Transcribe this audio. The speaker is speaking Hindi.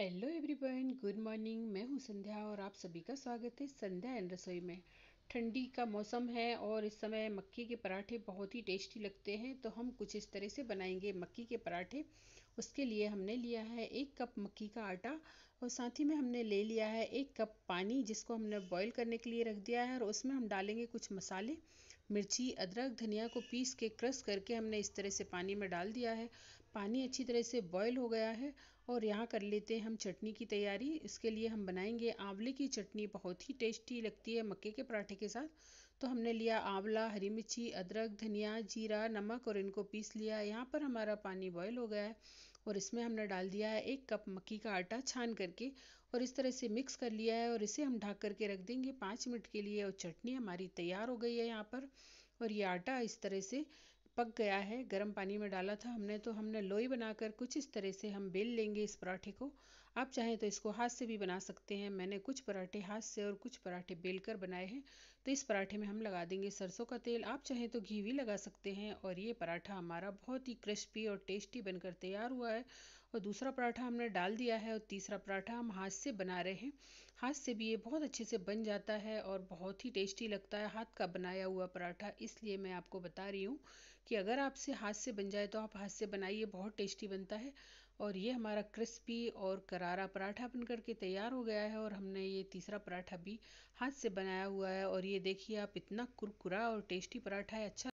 हेलो एवरीवन गुड मॉर्निंग मैं हूं संध्या और आप सभी का स्वागत है संध्या एंड रसोई में ठंडी का मौसम है और इस समय मक्की के पराठे बहुत ही टेस्टी लगते हैं तो हम कुछ इस तरह से बनाएंगे मक्की के पराठे उसके लिए हमने लिया है एक कप मक्की का आटा और साथ ही में हमने ले लिया है एक कप पानी जिसको हमने बॉईल करने के लिए रख दिया है और उसमें हम डालेंगे कुछ मसाले मिर्ची अदरक धनिया को पीस के क्रश करके हमने इस तरह से पानी में डाल दिया है पानी अच्छी तरह से बॉयल हो गया है और यहाँ कर लेते हैं हम चटनी की तैयारी इसके लिए हम बनाएंगे आंवले की चटनी बहुत ही टेस्टी लगती है मक्के के पराठे के साथ तो हमने लिया आंवला हरी मिर्ची अदरक धनिया जीरा नमक और इनको पीस लिया यहाँ पर हमारा पानी बॉयल हो गया है और इसमें हमने डाल दिया है एक कप मक्की का आटा छान करके और इस तरह से मिक्स कर लिया है और इसे हम ढक करके रख देंगे पाँच मिनट के लिए और चटनी हमारी तैयार हो गई है यहाँ पर और ये आटा इस तरह से पक गया है गर्म पानी में डाला था हमने तो हमने लोई बनाकर कुछ इस तरह से हम बेल लेंगे इस पराठे को आप चाहें तो इसको हाथ से भी बना सकते हैं मैंने कुछ पराठे हाथ से और कुछ पराठे बेल कर बनाए हैं तो इस पराठे में हम लगा देंगे सरसों का तेल आप चाहें तो घी भी लगा सकते हैं और ये पराठा हमारा बहुत ही क्रिस्पी और टेस्टी बनकर तैयार हुआ है और दूसरा पराठा हमने डाल दिया है और तीसरा पराठा हम हाथ से बना रहे हैं हाथ से भी ये बहुत अच्छे से बन जाता है और बहुत ही टेस्टी लगता है हाथ का बनाया हुआ पराठा इसलिए मैं आपको बता रही हूँ कि अगर आपसे हाथ से बन जाए तो आप हाथ से बनाइए बहुत टेस्टी बनता है और ये हमारा क्रिस्पी और करारा पराठा बन करके तैयार हो गया है और हमने ये तीसरा पराठा भी हाथ से बनाया हुआ है और ये देखिए आप इतना कुरकुरा और टेस्टी पराठा है अच्छा